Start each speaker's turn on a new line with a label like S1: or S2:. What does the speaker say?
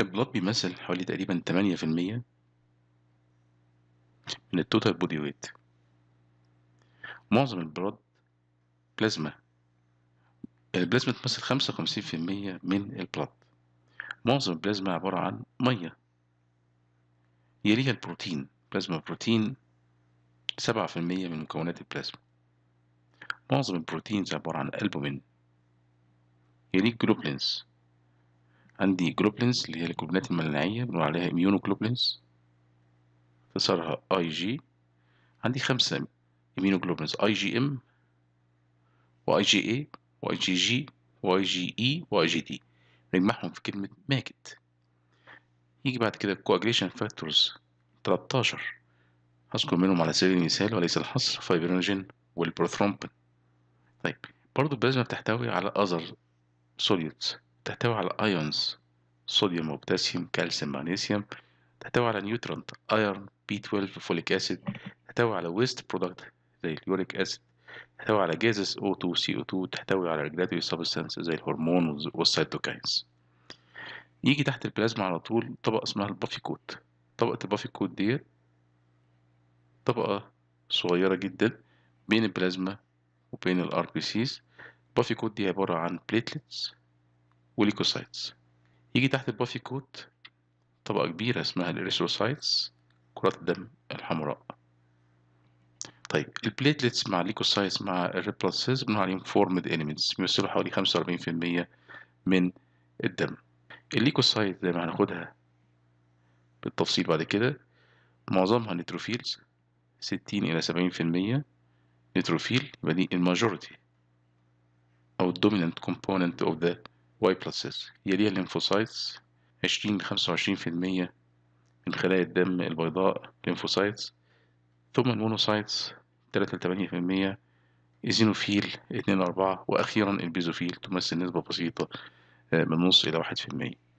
S1: البلاد بيمثل حوالي تقريبا 8% من التوتال بودي ويت معظم البلاد بلازما البلازما تمثل 55% من البلاد معظم البلازما عبارة عن مية يليها البروتين بلازما بروتين 7% من مكونات البلازما معظم البروتينز عبارة عن ألبومين يليك جلوبلينز عندي جلوبلينز اللي هي الجلوبلينات المناعية بنقول عليها إميونو جلوبلينز اختصارها أي جي عندي خمسة إميونو جلوبلينز أي جي إم وأي جي اي وأي جي جي وأي جي إي وأي جي دي نجمعهم في كلمة ماجد يجي بعد كده كواجريشن فاكتورز 13 هذكر منهم على سبيل المثال وليس الحصر فايبرينوجين والبروثرومبين طيب برضو البلازما بتحتوي على أذر سوليوتس تحتوي على ايونز صوديوم وبوتاسيوم كالسيوم مغنيسيوم تحتوي على نيوترونت ايرون بي 12 فوليك اسيد تحتوي على ويست برودكت زي اليوريك اسيد تحتوي على جازس او 2 او 2 تحتوي على ريجلاتوري سبستانس زي الهرمون والسيتوكاينز يجي تحت البلازما على طول طبقة اسمها البافي كوت طبقة البافي كوت دي طبقة صغيرة جدا بين البلازما وبين الار بي سيز البافي كوت دي عبارة عن بليتلتس وليكوسايتس يجي تحت البافي كوت طبقة كبيرة اسمها الإريثروسايتس كرات الدم الحمراء طيب البليتلتس مع الليكوسايتس مع الريبلاسيز بنقول عليهم فورمد انيميز بيمثلوا حوالي 45% من الدم الليكوسايت زي ما هناخدها بالتفصيل بعد كده معظمها نيتروفيلز 60 إلى 70% نيتروفيل يبقى دي الماجوريتي أو الدومينانت كومبوننت أوف ذا واي بلاسز يليها الليمفوسايتس عشرين لخمسة وعشرين في المية من خلايا الدم البيضاء ليمفوسايتس ثم المونوسايتس ل لتمانية في المية إيزينوفيل اتنين لأربعة وأخيرا البيزوفيل تمثل نسبة بسيطة آه، من نص إلى واحد في المية